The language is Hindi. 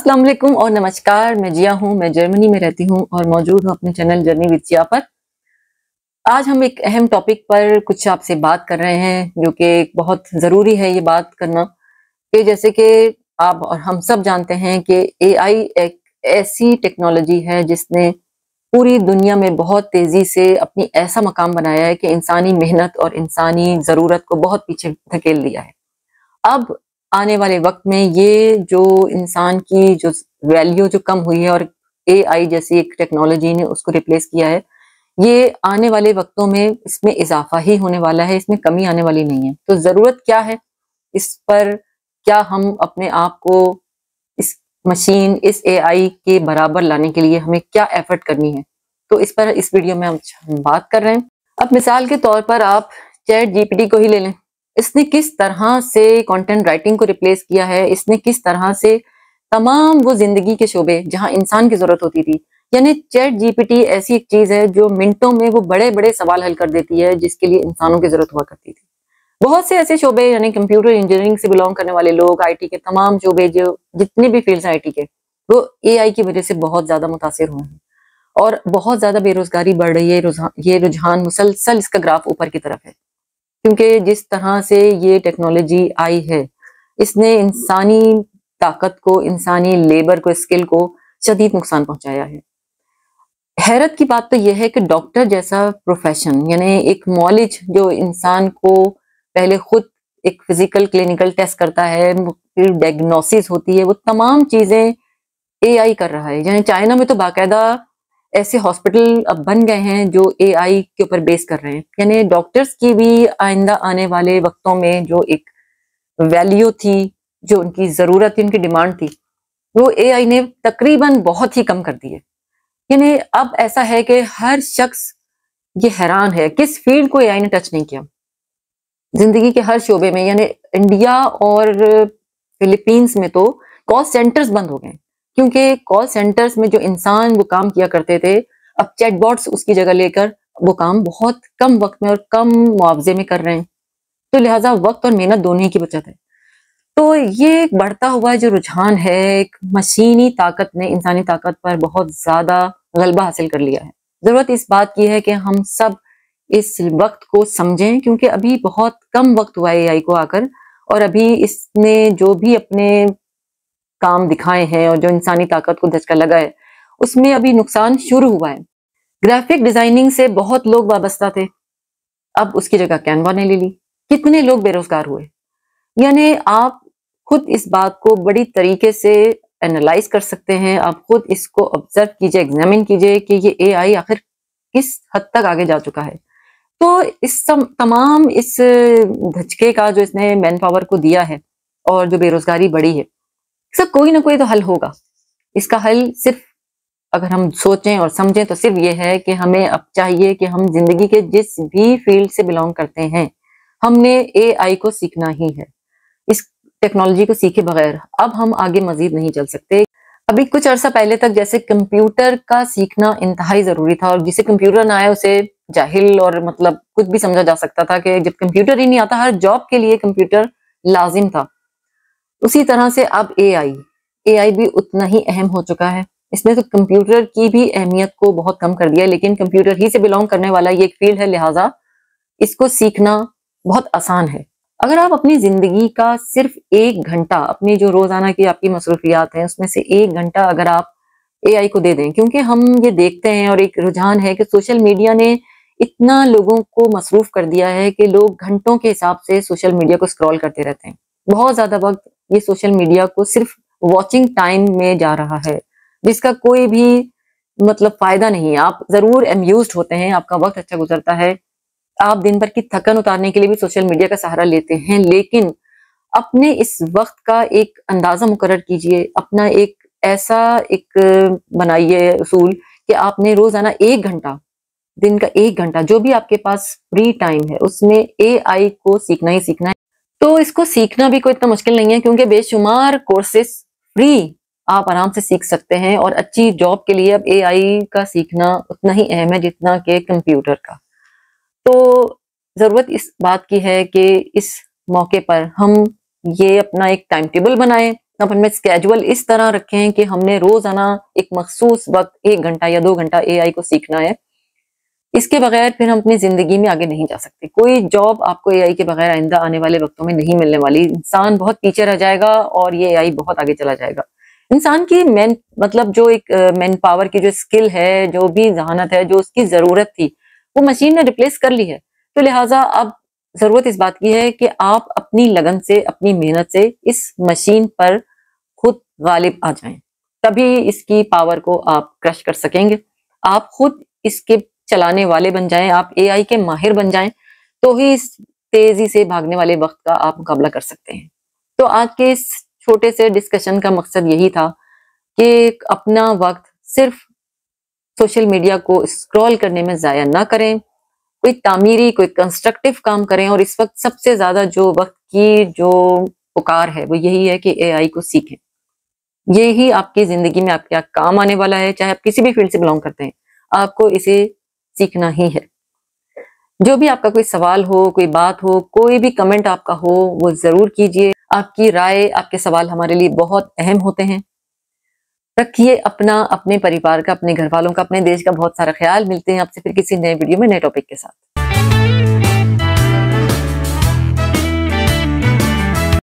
अस्सलाम वालेकुम और नमस्कार मैं जिया हूँ मैं जर्मनी में रहती हूँ और मौजूद हूँ अपने चैनल जर्नी विद जिया पर आज हम एक अहम टॉपिक पर कुछ आपसे बात कर रहे हैं जो कि एक बहुत ज़रूरी है ये बात करना कि जैसे कि आप और हम सब जानते हैं कि एआई एक ऐसी टेक्नोलॉजी है जिसने पूरी दुनिया में बहुत तेज़ी से अपनी ऐसा मकाम बनाया है कि इंसानी मेहनत और इंसानी ज़रूरत को बहुत पीछे धकेल दिया है अब आने वाले वक्त में ये जो इंसान की जो वैल्यू जो कम हुई है और एआई जैसी एक टेक्नोलॉजी ने उसको रिप्लेस किया है ये आने वाले वक्तों में इसमें इजाफा ही होने वाला है इसमें कमी आने वाली नहीं है तो ज़रूरत क्या है इस पर क्या हम अपने आप को इस मशीन इस एआई के बराबर लाने के लिए हमें क्या एफर्ट करनी है तो इस पर इस वीडियो में हम बात कर रहे हैं अब मिसाल के तौर पर आप चैट जीपीटी को ही ले लें इसने किस तरह से कंटेंट राइटिंग को रिप्लेस किया है इसने किस तरह से तमाम वो जिंदगी के शोबे जहां इंसान की जरूरत होती थी यानी चैट जीपीटी ऐसी एक चीज है जो मिनटों में वो बड़े बड़े सवाल हल कर देती है जिसके लिए इंसानों की जरूरत हुआ करती थी बहुत से ऐसे शोबे यानी कंप्यूटर इंजीनियरिंग से बिलोंग करने वाले लोग आईटी के तमाम शोबे जो जितने भी फील्ड हैं आईटी के वो एआई की वजह से बहुत ज्यादा मुतासर हुए हैं और बहुत ज्यादा बेरोजगारी बढ़ रही है ये रुझान मुसलसल इसका ग्राफ ऊपर की तरफ है क्योंकि जिस तरह से ये टेक्नोलॉजी आई है इसने इंसानी ताकत को इंसानी लेबर को स्किल को शदीद नुकसान पहुंचाया है हैरत की बात तो यह है कि डॉक्टर जैसा प्रोफेशन यानी एक मॉलिज जो इंसान को पहले खुद एक फिजिकल क्लिनिकल टेस्ट करता है फिर डायग्नोसिस होती है वो तमाम चीजें एआई कर रहा है यानी चाइना में तो बाकायदा ऐसे हॉस्पिटल अब बन गए हैं जो एआई के ऊपर बेस कर रहे हैं यानी डॉक्टर्स की भी आइंदा आने वाले वक्तों में जो एक वैल्यू थी जो उनकी ज़रूरत थी उनकी डिमांड थी वो एआई ने तकरीबन बहुत ही कम कर दी है यानी अब ऐसा है कि हर शख्स ये हैरान है किस फील्ड को एआई ने टच नहीं किया जिंदगी के हर शोबे में यानी इंडिया और फिलीपींस में तो कॉल सेंटर्स बंद हो गए क्योंकि कॉल सेंटर्स में जो इंसान वो काम किया करते थे अब चैटबॉट्स उसकी जगह लेकर वो काम बहुत कम वक्त में और कम मुआवजे में कर रहे हैं तो लिहाजा वक्त और मेहनत दोनों ही की बचत है तो ये एक बढ़ता हुआ जो रुझान है एक मशीनी ताकत ने इंसानी ताकत पर बहुत ज्यादा गलबा हासिल कर लिया है जरूरत इस बात की है कि हम सब इस वक्त को समझें क्योंकि अभी बहुत कम वक्त हुआ है आई को आकर और अभी इसने जो भी अपने काम दिखाए हैं और जो इंसानी ताकत को धचका लगा है उसमें अभी नुकसान शुरू हुआ है ग्राफिक डिजाइनिंग से बहुत लोग वाबस्ता थे अब उसकी जगह कैनवा ने ले ली कितने लोग बेरोजगार हुए यानी आप खुद इस बात को बड़ी तरीके से एनालाइज कर सकते हैं आप खुद इसको ऑब्जर्व कीजिए एग्जामिन कीजिए कि ये एआई आखिर किस हद तक आगे जा चुका है तो इस तमाम इस धचके का जो इसने मैन पावर को दिया है और जो बेरोजगारी बढ़ी है सब कोई ना कोई तो हल होगा इसका हल सिर्फ अगर हम सोचें और समझें तो सिर्फ ये है कि हमें अब चाहिए कि हम जिंदगी के जिस भी फील्ड से बिलोंग करते हैं हमने एआई को सीखना ही है इस टेक्नोलॉजी को सीखे बगैर अब हम आगे मजीद नहीं चल सकते अभी कुछ अर्सा पहले तक जैसे कंप्यूटर का सीखना इंतहाई जरूरी था और जिसे कंप्यूटर ना आए उसे जाहिल और मतलब कुछ भी समझा जा सकता था कि जब कंप्यूटर ही नहीं आता हर जॉब के लिए कंप्यूटर लाजिम था उसी तरह से अब एआई एआई भी उतना ही अहम हो चुका है इसने तो कंप्यूटर की भी अहमियत को बहुत कम कर दिया लेकिन कंप्यूटर ही से बिलोंग करने वाला ये एक फील्ड है लिहाजा इसको सीखना बहुत आसान है अगर आप अपनी जिंदगी का सिर्फ एक घंटा अपनी जो रोजाना की आपकी मसरूफियात हैं उसमें से एक घंटा अगर आप एआई को दे दें क्योंकि हम ये देखते हैं और एक रुझान है कि सोशल मीडिया ने इतना लोगों को मसरूफ कर दिया है कि लोग घंटों के हिसाब से सोशल मीडिया को स्क्रॉल करते रहते हैं बहुत ज्यादा वक्त ये सोशल मीडिया को सिर्फ वॉचिंग टाइम में जा रहा है जिसका कोई भी मतलब फायदा नहीं है आप जरूर एम्यूज होते हैं आपका वक्त अच्छा गुजरता है आप दिन भर की थकन उतारने के लिए भी सोशल मीडिया का सहारा लेते हैं लेकिन अपने इस वक्त का एक अंदाजा मुकर कीजिए अपना एक ऐसा एक बनाइए उसूल कि आपने रोजाना एक घंटा दिन का एक घंटा जो भी आपके पास फ्री टाइम है उसमें एआई को सीखना ही सीखना है तो इसको सीखना भी कोई इतना मुश्किल नहीं है क्योंकि बेशुमार कोर्सेस फ्री आप आराम से सीख सकते हैं और अच्छी जॉब के लिए अब एआई का सीखना उतना ही अहम है जितना के कंप्यूटर का तो ज़रूरत इस बात की है कि इस मौके पर हम ये अपना एक टाइम टेबल बनाएं हम अपने स्केजुअल इस तरह रखें कि हमने रोज़ाना एक मखसूस वक्त एक घंटा या दो घंटा एआई को सीखना है इसके बगैर फिर हम अपनी जिंदगी में आगे नहीं जा सकते कोई जॉब आपको एआई के बगैर आइंदा आने वाले वक्तों में नहीं मिलने वाली इंसान बहुत पीछे रह जाएगा और ये एआई बहुत आगे चला जाएगा इंसान की मैन मतलब जो एक मैन पावर की जो स्किल है जो भी जहानत है जो उसकी जरूरत थी वो मशीन ने रिप्लेस कर ली है तो लिहाजा अब जरूरत इस बात की है कि आप अपनी लगन से अपनी मेहनत से इस मशीन पर खुद गालिब आ जाए तभी इसकी पावर को आप क्रश कर सकेंगे आप खुद इसके चलाने वाले बन जाएं आप एआई के माहिर बन जाएं तो ही इस तेजी से भागने वाले वक्त का आप मुकाबला कर सकते हैं तो आज के इस छोटे से डिस्कशन का मकसद यही था कि अपना वक्त सिर्फ सोशल मीडिया को स्क्रॉल करने में जाया ना करें कोई तामीरी कोई कंस्ट्रक्टिव काम करें और इस वक्त सबसे ज्यादा जो वक्त की जो पुकार है वो यही है कि एआई को सीखें यही आपकी जिंदगी में आपके काम आने वाला है चाहे आप किसी भी फील्ड से बिलोंग करते हैं आपको इसे सीखना ही है जो भी आपका कोई सवाल हो कोई बात हो कोई भी कमेंट आपका हो वो जरूर कीजिए आपकी राय आपके सवाल हमारे लिए बहुत अहम होते हैं रखिए अपना अपने परिवार का अपने घर वालों का अपने देश का बहुत सारा ख्याल मिलते हैं आपसे फिर किसी नए वीडियो में नए टॉपिक के साथ